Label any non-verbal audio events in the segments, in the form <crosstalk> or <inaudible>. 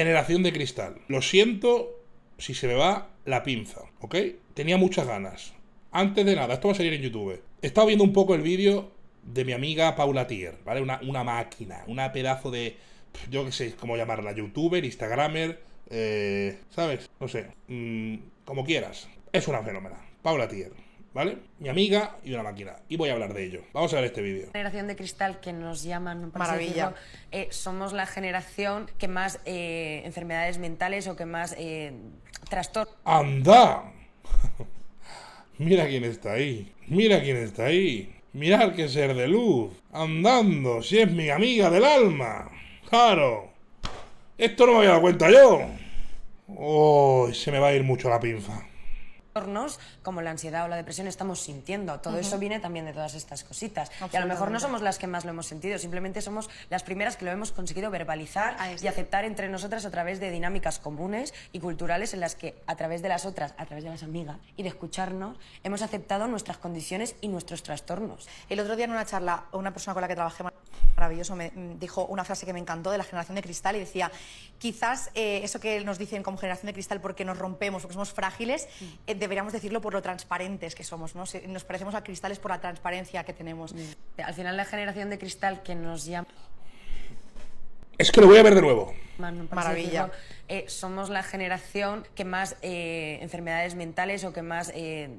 Generación de Cristal. Lo siento si se me va la pinza, ¿ok? Tenía muchas ganas. Antes de nada, esto va a salir en YouTube. He estado viendo un poco el vídeo de mi amiga Paula Tier, ¿vale? Una, máquina, una pedazo de... Yo qué sé cómo llamarla, youtuber, instagramer, eh, ¿sabes? No sé, mm, como quieras. Es una fenómena. Paula Tier. ¿vale? Mi amiga y una máquina. Y voy a hablar de ello. Vamos a ver este vídeo. Generación de cristal que nos llaman, maravilla. Eh, somos la generación que más eh, enfermedades mentales o que más eh, trastornos. ¡Anda! <laughs> Mira quién está ahí. Mira quién está ahí. Mirar que ser de luz. Andando, si es mi amiga del alma. Claro. Esto no me había dado cuenta yo. Oh, se me va a ir mucho la pinza como la ansiedad o la depresión estamos sintiendo. Todo eso viene también de todas estas cositas. Y a lo mejor no somos las que más lo hemos sentido, simplemente somos las primeras que lo hemos conseguido verbalizar y aceptar entre nosotras a través de dinámicas comunes y culturales en las que a través de las otras, a través de las amigas y de escucharnos, hemos aceptado nuestras condiciones y nuestros trastornos. El otro día en una charla, una persona con la que trabajé maravilloso me mm, dijo una frase que me encantó de la generación de cristal y decía, quizás eh, eso que nos dicen como generación de cristal porque nos rompemos, porque somos frágiles, eh, deberíamos decirlo por lo transparentes que somos, ¿no? Nos parecemos a cristales por la transparencia que tenemos. Al final la generación de cristal que nos llama... Es que lo voy a ver de nuevo. Maravilla. Eh, somos la generación que más eh, enfermedades mentales o que más eh,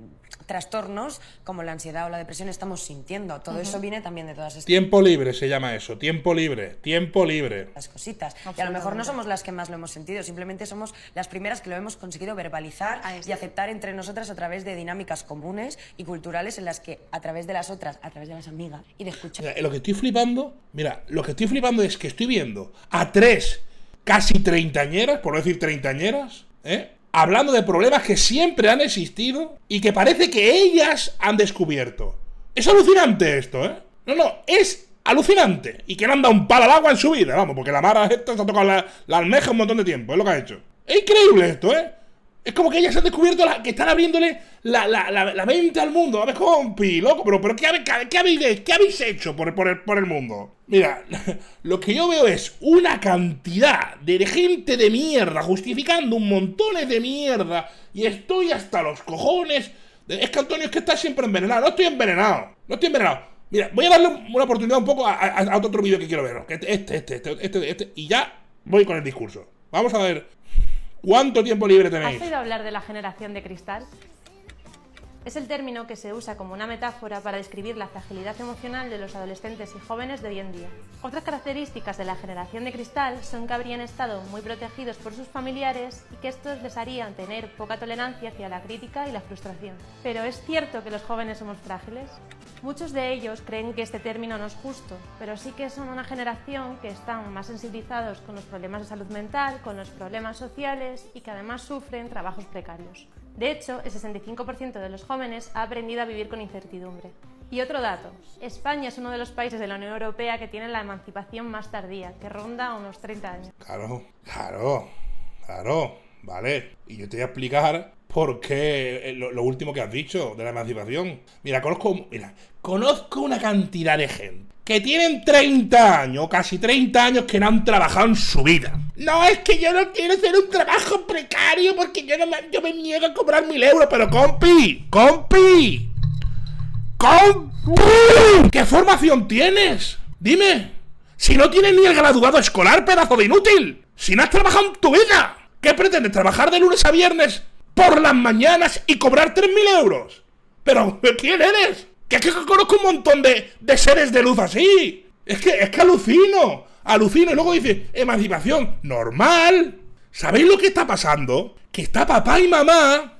trastornos, como la ansiedad o la depresión, estamos sintiendo. Todo eso viene también de todas estas... Tiempo libre se llama eso, tiempo libre, tiempo libre. Las cositas. Y a lo mejor no somos las que más lo hemos sentido, simplemente somos las primeras que lo hemos conseguido verbalizar y aceptar entre nosotras a través de dinámicas comunes y culturales en las que a través de las otras, a través de las amigas y de escuchar... lo que estoy flipando, mira, lo que estoy flipando es que estoy viendo a tres casi treintañeras, por no decir treintañeras, ¿eh? hablando de problemas que siempre han existido y que parece que ellas han descubierto. Es alucinante esto, ¿eh? No, no, es alucinante. Y que le han dado un palo al agua en su vida, vamos, porque la Mara esta se ha tocado la, la almeja un montón de tiempo, es lo que ha hecho. Es increíble esto, ¿eh? Es como que ellas han descubierto la, que están abriéndole la, la, la, mente al mundo. A ver, compi, loco, pero, pero ¿qué, habéis, ¿qué, hecho por, por, el, por el mundo? Mira, <laughs> lo que yo veo es una cantidad de gente de mierda justificando un montones de mierda y estoy hasta los cojones. Es que Antonio es que está siempre envenenado. No estoy envenenado. No estoy envenenado. Mira, voy a darle una oportunidad un poco a, otro vídeo que quiero ver. este, este, este, este, este. Y ya voy con el discurso. Vamos a ver ¿Cuánto tiempo libre tenéis? ¿Has oído hablar de la generación de cristal? Es el término que se usa como una metáfora para describir la fragilidad emocional de los adolescentes y jóvenes de hoy en día. Otras características de la generación de cristal son que habrían estado muy protegidos por sus familiares y que estos les harían tener poca tolerancia hacia la crítica y la frustración. Pero ¿es cierto que los jóvenes somos frágiles? Muchos de ellos creen que este término no es justo, pero sí que son una generación que están más sensibilizados con los problemas de salud mental, con los problemas sociales y que además sufren trabajos precarios. De hecho, el 65% de los jóvenes ha aprendido a vivir con incertidumbre. Y otro dato, España es uno de los países de la Unión Europea que tiene la emancipación más tardía, que ronda unos 30 años. Claro, claro, claro. ¿vale? Y yo te voy a explicar por qué eh, lo, último que has dicho de la emancipación. Mira, conozco, mira, conozco una cantidad de gente que tienen 30 años, casi 30 años que no han trabajado en su vida. No, es que yo no quiero hacer un trabajo precario porque yo, no me, yo me niego a cobrar mil euros, pero compi, compi, compi, ¿qué formación tienes? Dime, si no tienes ni el graduado escolar, pedazo de inútil, si no has trabajado en tu vida. ¿Qué pretende? ¿Trabajar de lunes a viernes por las mañanas y cobrar 3.000 euros? Pero, ¿quién eres? Que es que conozco un montón de, seres de luz así. Es que, es que alucino. Alucino. Y luego dice, emancipación, normal. ¿Sabéis lo que está pasando? Que está papá y mamá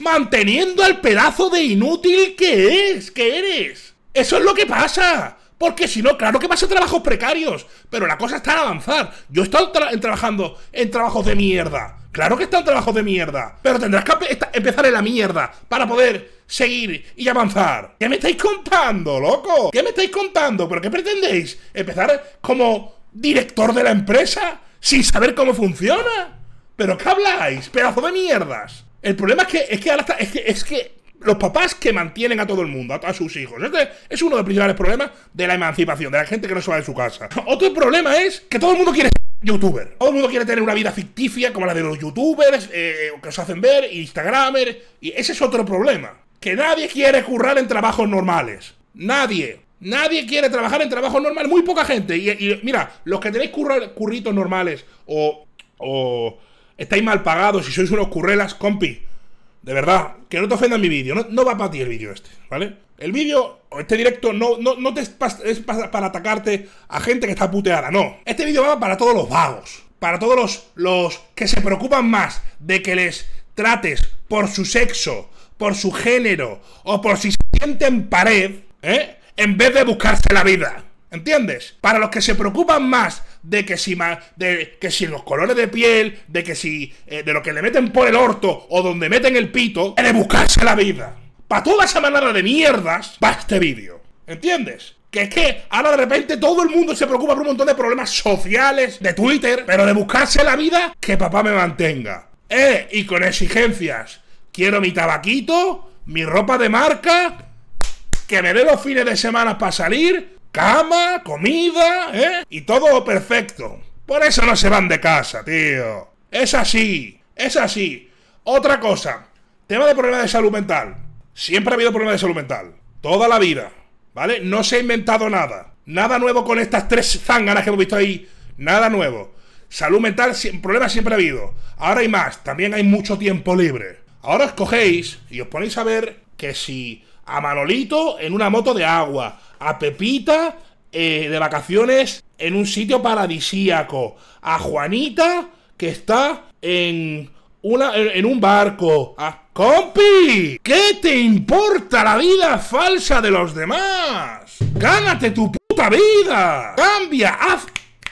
manteniendo al pedazo de inútil que es, que eres. Eso es lo que pasa. Porque si no, claro que va a ser trabajos precarios. Pero la cosa está en avanzar. Yo he estado trabajando en trabajos de mierda. Claro que está en trabajos de mierda. Pero tendrás que empezar en la mierda para poder seguir y avanzar. ¿Qué me estáis contando, loco? ¿Qué me estáis contando? ¿Pero qué pretendéis? ¿Empezar como director de la empresa? ¿Sin saber cómo funciona? ¿Pero qué habláis? Pedazo de mierdas. El problema es que, ahora está, es que, es que los papás que mantienen a todo el mundo, a, sus hijos. es uno de los principales problemas de la emancipación, de la gente que no se de su casa. Otro problema es que todo el mundo quiere ser youtuber. Todo el mundo quiere tener una vida ficticia como la de los youtubers eh, que os hacen ver, instagramer. Y ese es otro problema. Que nadie quiere currar en trabajos normales. Nadie. Nadie quiere trabajar en trabajos normales. Muy poca gente. Y, mira, los que tenéis curritos normales o, o estáis mal pagados y sois unos currelas, compi de verdad, que no te ofenda mi vídeo. No, va para ti el vídeo este, ¿vale? El vídeo, este directo, no, no, es, para atacarte a gente que está puteada, no. Este vídeo va para todos los vagos. Para todos los, los que se preocupan más de que les trates por su sexo, por su género o por si se sienten pared, ¿eh? En vez de buscarse la vida. ¿Entiendes? Para los que se preocupan más de que si, de que si los colores de piel, de que si eh, de lo que le meten por el orto o donde meten el pito, de buscarse la vida. Para toda esa manada de mierdas, va este vídeo. ¿Entiendes? Que es que ahora de repente todo el mundo se preocupa por un montón de problemas sociales de Twitter, pero de buscarse la vida, que papá me mantenga. Eh, y con exigencias. Quiero mi tabaquito, mi ropa de marca, que me dé los fines de semana para salir Cama, comida, ¿eh? Y todo perfecto. Por eso no se van de casa, tío. Es así, es así. Otra cosa, tema de problemas de salud mental. Siempre ha habido problemas de salud mental. Toda la vida, ¿vale? No se ha inventado nada. Nada nuevo con estas tres zánganas que hemos visto ahí. Nada nuevo. Salud mental, problemas siempre ha habido. Ahora hay más, también hay mucho tiempo libre. Ahora os cogéis y os ponéis a ver que si a Manolito en una moto de agua, a Pepita eh, de vacaciones en un sitio paradisíaco, a Juanita que está en, una, en un barco, a... ¡Compi! ¿Qué te importa la vida falsa de los demás? ¡Gánate tu puta vida! ¡Cambia! ¡Haz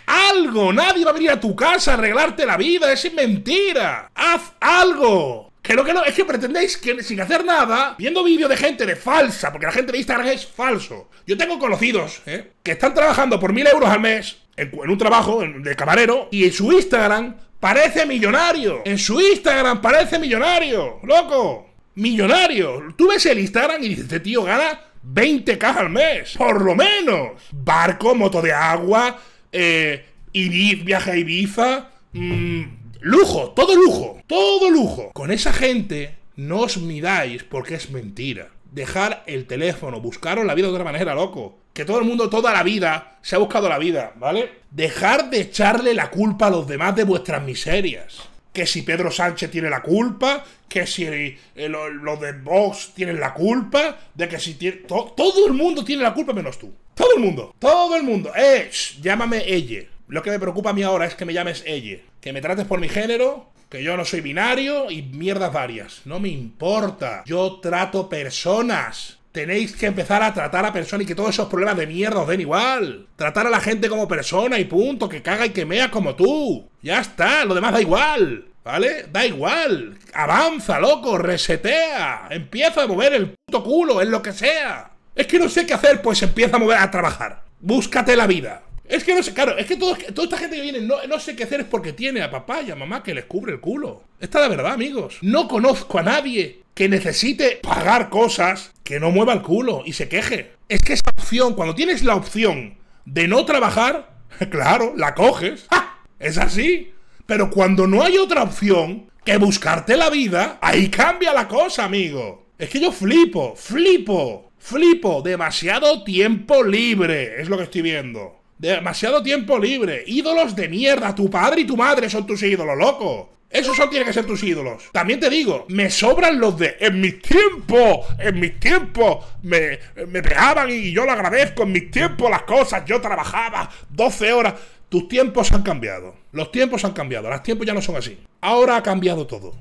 algo! Nadie va a venir a tu casa a arreglarte la vida, es mentira. ¡Haz algo! Que que no, es que pretendéis que sin hacer nada, viendo vídeos de gente de falsa, porque la gente de Instagram es falso. Yo tengo conocidos, ¿eh? Que están trabajando por mil euros al mes en, un trabajo de camarero y en su Instagram parece millonario. En su Instagram parece millonario, loco. Millonario. Tú ves el Instagram y dices, este tío gana 20 k al mes. Por lo menos. Barco, moto de agua, eh, viaje a Ibiza. Mm, Lujo, todo lujo, todo lujo. Con esa gente no os midáis porque es mentira. Dejar el teléfono, buscaros la vida de otra manera, loco. Que todo el mundo toda la vida se ha buscado la vida, ¿vale? Dejar de echarle la culpa a los demás de vuestras miserias. Que si Pedro Sánchez tiene la culpa, que si eh, los de Vox tienen la culpa, de que si todo el mundo tiene la culpa menos tú. Todo el mundo, todo el mundo. Eh, llámame Elle. Lo que me preocupa a mí ahora es que me llames Elle que me trates por mi género, que yo no soy binario y mierdas varias. No me importa. Yo trato personas. Tenéis que empezar a tratar a personas y que todos esos problemas de mierda os den igual. Tratar a la gente como persona y punto, que caga y que mea como tú. Ya está, lo demás da igual. ¿Vale? Da igual. Avanza, loco, resetea. Empieza a mover el puto culo, en lo que sea. Es que no sé qué hacer, pues empieza a mover a trabajar. Búscate la vida. Es que no sé, claro, es que toda esta gente que viene no, no, sé qué hacer es porque tiene a papá y a mamá que les cubre el culo. Esta es la verdad, amigos. No conozco a nadie que necesite pagar cosas que no mueva el culo y se queje. Es que esa opción, cuando tienes la opción de no trabajar, <laughs> claro, la coges. ¡Ja! Es así. Pero cuando no hay otra opción que buscarte la vida, ahí cambia la cosa, amigo. Es que yo flipo, flipo, flipo. Demasiado tiempo libre, es lo que estoy viendo. Demasiado tiempo libre. Ídolos de mierda. Tu padre y tu madre son tus ídolos, loco. Esos son tienen que ser tus ídolos. También te digo, me sobran los de en mis tiempos, en mis tiempos me, me pegaban y yo lo agradezco, en mis tiempos las cosas, yo trabajaba 12 horas. Tus tiempos han cambiado. Los tiempos han cambiado. Los tiempos ya no son así. Ahora ha cambiado todo.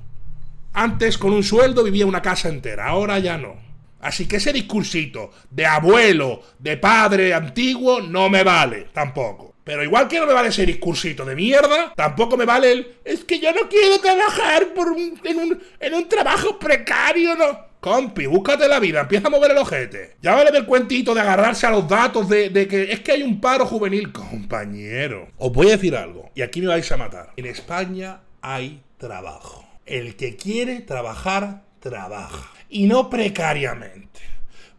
Antes con un sueldo vivía una casa entera, ahora ya no. Así que ese discursito de abuelo, de padre antiguo, no me vale tampoco. Pero igual que no me vale ese discursito de mierda, tampoco me vale el es que yo no quiero trabajar en, un, trabajo precario, no. Compi, búscate la vida, empieza a mover el ojete. Ya vale el cuentito de agarrarse a los datos de, de, que es que hay un paro juvenil. Compañero, os voy a decir algo, y aquí me vais a matar. En España hay trabajo. El que quiere trabajar, trabaja. Y no precariamente.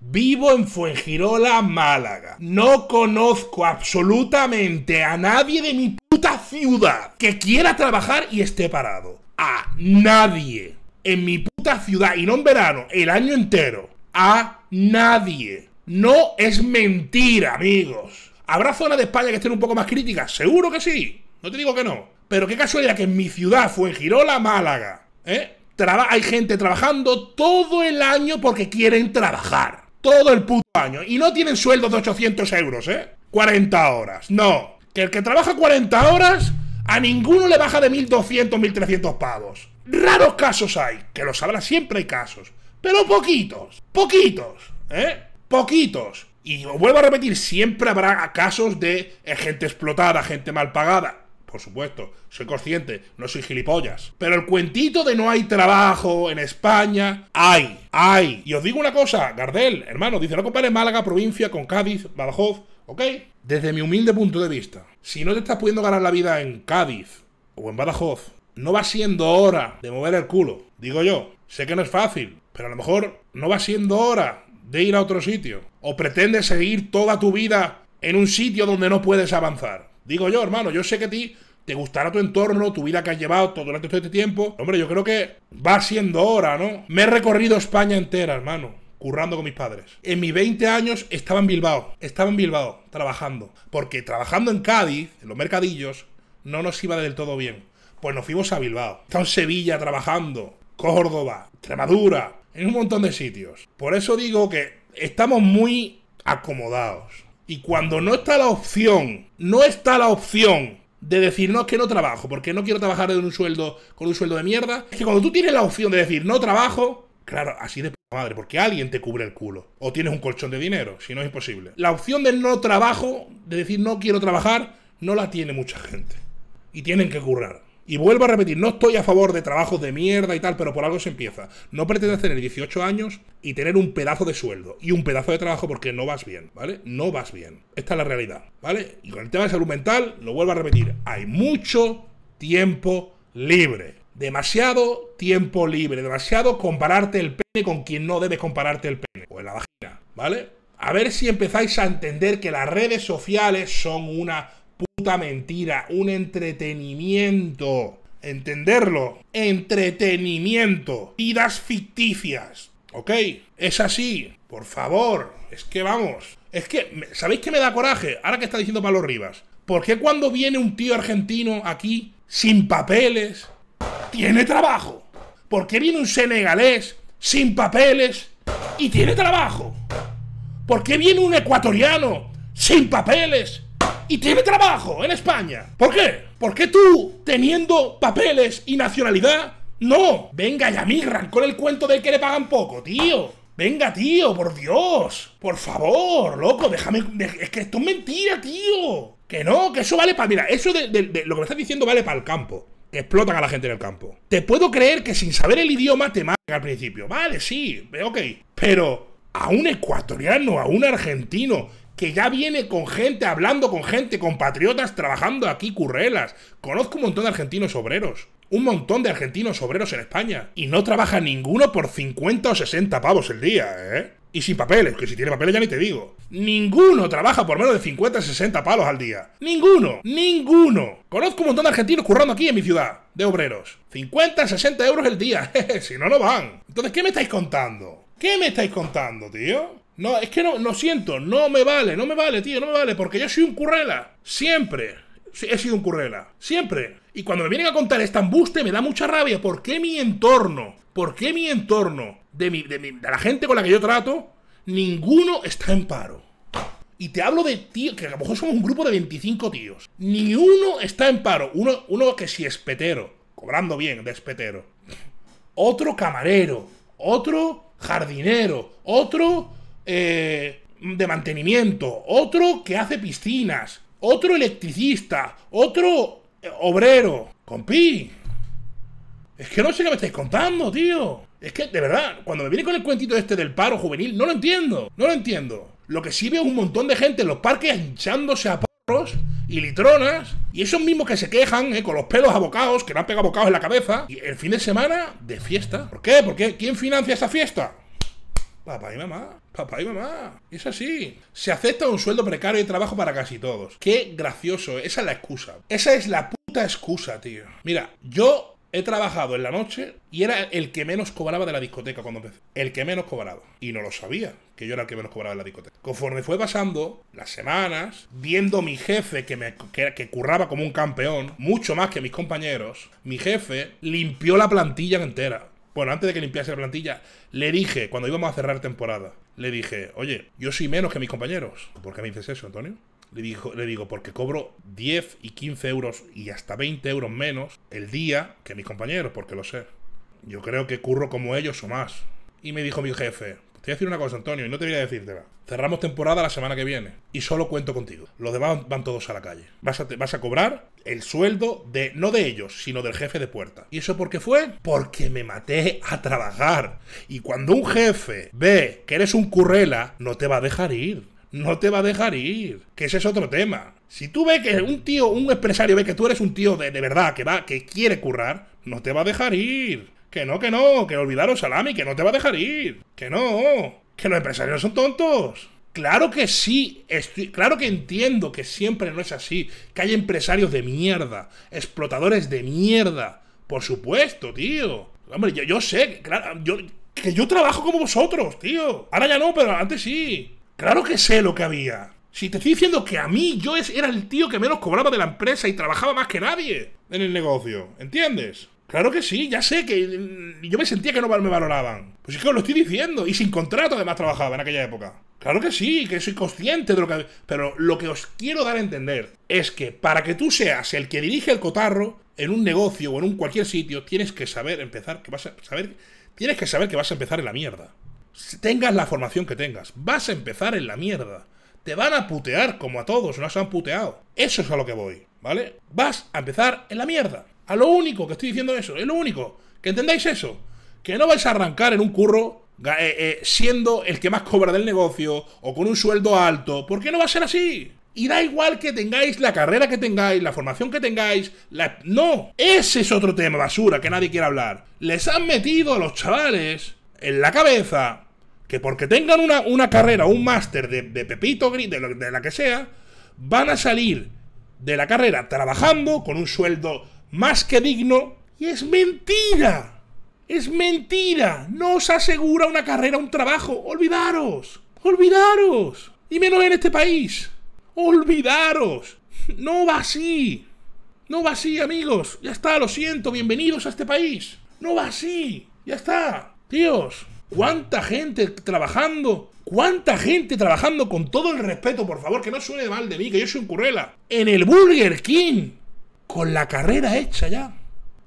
Vivo en Fuengirola, Málaga. No conozco absolutamente a nadie de mi puta ciudad que quiera trabajar y esté parado. A nadie. En mi puta ciudad, y no en verano, el año entero. A nadie. No es mentira, amigos. ¿Habrá zonas de España que estén un poco más críticas? Seguro que sí. No te digo que no. Pero qué casualidad que en mi ciudad, Fuengirola, Málaga, ¿eh? hay gente trabajando todo el año porque quieren trabajar. Todo el puto año. Y no tienen sueldos de 800 euros, ¿eh? 40 horas. No. Que el que trabaja 40 horas, a ninguno le baja de 1.200, 1.300 pavos. Raros casos hay. Que lo sabrá, siempre hay casos. Pero poquitos. Poquitos. ¿Eh? Poquitos. Y os vuelvo a repetir, siempre habrá casos de gente explotada, gente mal pagada por supuesto, soy consciente, no soy gilipollas. Pero el cuentito de no hay trabajo en España, hay, hay. Y os digo una cosa, Gardel, hermano, dice, no compares Málaga, provincia, con Cádiz, Badajoz, ¿ok? Desde mi humilde punto de vista, si no te estás pudiendo ganar la vida en Cádiz o en Badajoz, no va siendo hora de mover el culo, digo yo. Sé que no es fácil, pero a lo mejor no va siendo hora de ir a otro sitio. O pretendes seguir toda tu vida en un sitio donde no puedes avanzar. Digo yo, hermano, yo sé que a ti te gustará tu entorno, tu vida que has llevado todo, durante todo este tiempo. Hombre, yo creo que va siendo hora, ¿no? Me he recorrido España entera, hermano currando con mis padres. En mis 20 años estaba en Bilbao, estaba en Bilbao trabajando, porque trabajando en Cádiz, en los mercadillos, no nos iba del todo bien. Pues nos fuimos a Bilbao. Estaba en Sevilla trabajando, Córdoba, Extremadura, en un montón de sitios. Por eso digo que estamos muy acomodados. Y cuando no está la opción, no está la opción de decir, no, es que no trabajo, porque no quiero trabajar un sueldo, con un sueldo de mierda. Es que cuando tú tienes la opción de decir, no trabajo, claro, así de madre, porque alguien te cubre el culo. O tienes un colchón de dinero, si no es imposible. La opción del no trabajo, de decir, no quiero trabajar, no la tiene mucha gente. Y tienen que currar. Y vuelvo a repetir, no estoy a favor de trabajos de mierda y tal, pero por algo se empieza. No pretendas tener 18 años y tener un pedazo de sueldo y un pedazo de trabajo porque no vas bien, ¿vale? No vas bien. Esta es la realidad, ¿vale? Y con el tema de salud mental, lo vuelvo a repetir, hay mucho tiempo libre. Demasiado tiempo libre, demasiado compararte el pene con quien no debes compararte el pene, o pues en la vagina, ¿vale? A ver si empezáis a entender que las redes sociales son una puta mentira, un entretenimiento. Entenderlo. Entretenimiento. Vidas ficticias. ¿Ok? Es así. Por favor. Es que vamos. Es que, ¿sabéis que me da coraje? Ahora que está diciendo Pablo Rivas. ¿Por qué cuando viene un tío argentino aquí, sin papeles, tiene trabajo? ¿Por qué viene un senegalés, sin papeles, y tiene trabajo? ¿Por qué viene un ecuatoriano, sin papeles, y tiene trabajo en España. ¿Por qué? ¿Por qué tú, teniendo papeles y nacionalidad, no. Venga ya, Migran, con el cuento de que le pagan poco, tío. Venga, tío, por Dios. Por favor, loco, déjame... Es que esto es mentira, tío. Que no, que eso vale para... Mira, eso de, lo que me estás diciendo vale para el campo que explotan a la gente en el campo. Te puedo creer que sin saber el idioma te mata al principio. Vale, sí, ok. Pero a un ecuatoriano, a un argentino que ya viene con gente, hablando con gente, con patriotas, trabajando aquí, currelas. Conozco un montón de argentinos obreros. Un montón de argentinos obreros en España. Y no trabaja ninguno por 50 o 60 pavos el día, ¿eh? Y sin papeles, que si tiene papeles ya ni te digo. Ninguno trabaja por menos de 50 o 60 palos al día. Ninguno, ninguno. Conozco un montón de argentinos currando aquí en mi ciudad, de obreros. 50, o 60 euros el día, <laughs> si no, no van. Entonces, ¿qué me estáis contando? ¿Qué me estáis contando, tío? No, es que no, no siento, no me vale, no me vale, tío, no me vale, porque yo soy un currela. Siempre he sido un currela. Siempre. Y cuando me vienen a contar este embuste me da mucha rabia. ¿Por qué mi entorno? ¿Por qué mi entorno? De, mi, de, la gente con la que yo trato, ninguno está en paro. Y te hablo de tío que a lo mejor somos un grupo de 25 tíos. Ni uno está en paro. Uno, uno que si es petero, cobrando bien de espetero. Otro camarero, otro jardinero, otro eh, de mantenimiento, otro que hace piscinas, otro electricista, otro eh, obrero. Compi. Es que no sé qué me estáis contando, tío. Es que, de verdad, cuando me viene con el cuentito este del paro juvenil, no lo entiendo. No lo entiendo. Lo que sí veo es un montón de gente en los parques hinchándose a porros y litronas. Y esos mismos que se quejan, eh, con los pelos abocados, que no han pegado abocados en la cabeza. Y el fin de semana, de fiesta. ¿Por qué? ¿Por qué? ¿Quién financia esa fiesta? Papá y mamá, papá y mamá. es así. Se acepta un sueldo precario y trabajo para casi todos. Qué gracioso, esa es la excusa. Esa es la puta excusa, tío. Mira, yo He trabajado en la noche y era el que menos cobraba de la discoteca cuando empecé. El que menos cobraba. Y no lo sabía, que yo era el que menos cobraba de la discoteca. Conforme fue pasando las semanas, viendo mi jefe que, me, que curraba como un campeón, mucho más que mis compañeros, mi jefe limpió la plantilla entera bueno, antes de que limpiase la plantilla, le dije, cuando íbamos a cerrar temporada, le dije, oye, yo soy menos que mis compañeros. ¿Por qué me dices eso, Antonio? Le, dijo, le digo, porque cobro 10 y 15 euros y hasta 20 euros menos el día que mis compañeros, porque lo sé. Yo creo que curro como ellos o más. Y me dijo mi jefe, te voy a decir una cosa, Antonio, y no te voy a decirte. Cerramos temporada la semana que viene y solo cuento contigo. Los demás van todos a la calle. Vas a, cobrar el sueldo de, no de ellos, sino del jefe de puerta. ¿Y eso por qué fue? Porque me maté a trabajar. Y cuando un jefe ve que eres un currela, no te va a dejar ir no te va a dejar ir. Que ese es otro tema. Si tú ves que un tío, un empresario ve que tú eres un tío de, de verdad, que va, que quiere currar, no te va a dejar ir. Que no, que no, que olvidaron Salami, que no te va a dejar ir. Que no, que los empresarios son tontos. Claro que sí, estoy, claro que entiendo que siempre no es así, que hay empresarios de mierda, explotadores de mierda. Por supuesto, tío. Hombre, yo, yo sé, claro, que yo trabajo como vosotros, tío. Ahora ya no, pero antes sí. Claro que sé lo que había. Si te estoy diciendo que a mí yo era el tío que menos cobraba de la empresa y trabajaba más que nadie en el negocio, ¿entiendes? Claro que sí, ya sé que mm, yo me sentía que no me valoraban. Pues es que os lo estoy diciendo. Y sin contrato además trabajaba en aquella época. Claro que sí, que soy consciente de lo que... Pero lo que os quiero dar a entender es que para que tú seas el que dirige el cotarro en un negocio o en un cualquier sitio, tienes que saber empezar, que vas a saber... Tienes que saber que vas a empezar en la mierda. tengas la formación que tengas, vas a empezar en la mierda. Te van a putear como a todos, nos han puteado. Eso es a lo que voy, ¿vale? Vas a empezar en la mierda. A lo único que estoy diciendo eso, es lo único. Que entendáis eso. Que no vais a arrancar en un curro eh, eh, siendo el que más cobra del negocio o con un sueldo alto. ¿Por qué no va a ser así? Y da igual que tengáis la carrera que tengáis, la formación que tengáis, la... No, ese es otro tema basura que nadie quiere hablar. Les han metido a los chavales en la cabeza que porque tengan una, una carrera, un máster de, Pepito Gris, de la que sea, van a salir de la carrera trabajando con un sueldo más que digno y es mentira. Es mentira. No os asegura una carrera, un trabajo. Olvidaros. Olvidaros. Y menos en este país. Olvidaros. No va así. No va así, amigos. Ya está, lo siento. Bienvenidos a este país. No va así. Ya está. Tíos, ¿Cuánta gente trabajando? ¿Cuánta gente trabajando con todo el respeto, por favor, que no suene mal de mí, que yo soy un currela? En el Burger King con la carrera hecha ya.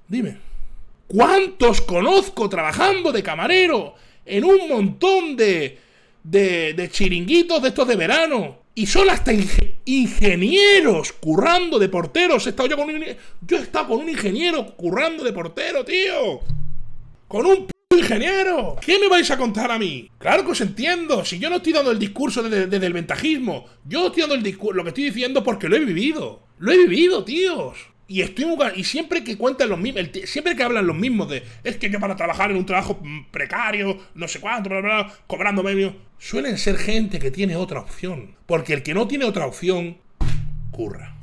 Dime. ¿Cuántos conozco trabajando de camarero en un montón de, de, chiringuitos de estos de verano? Y son hasta ingenieros currando de porteros. He estado yo con un, yo he estado con un ingeniero currando de portero, tío. Con un Ingeniero, ¿qué me vais a contar a mí? Claro que os entiendo, si yo no estoy dando el discurso desde, el ventajismo, yo estoy dando el lo que estoy diciendo porque lo he vivido. Lo he vivido, tíos. Y estoy y siempre que cuentan los mismos, siempre que hablan los mismos de es que yo para trabajar en un trabajo mm, precario, no sé cuánto, bla, bla, bla cobrando medio, suelen ser gente que tiene otra opción. Porque el que no tiene otra opción, curra,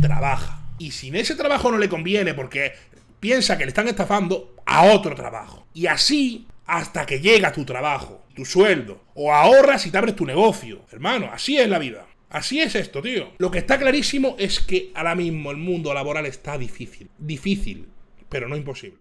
trabaja. Y si en ese trabajo no le conviene porque piensa que le están estafando, a otro trabajo. Y así hasta que llega tu trabajo, tu sueldo, o ahorras y te abres tu negocio. Hermano, así es la vida. Así es esto, tío. Lo que está clarísimo es que ahora mismo el mundo laboral está difícil. Difícil, pero no imposible.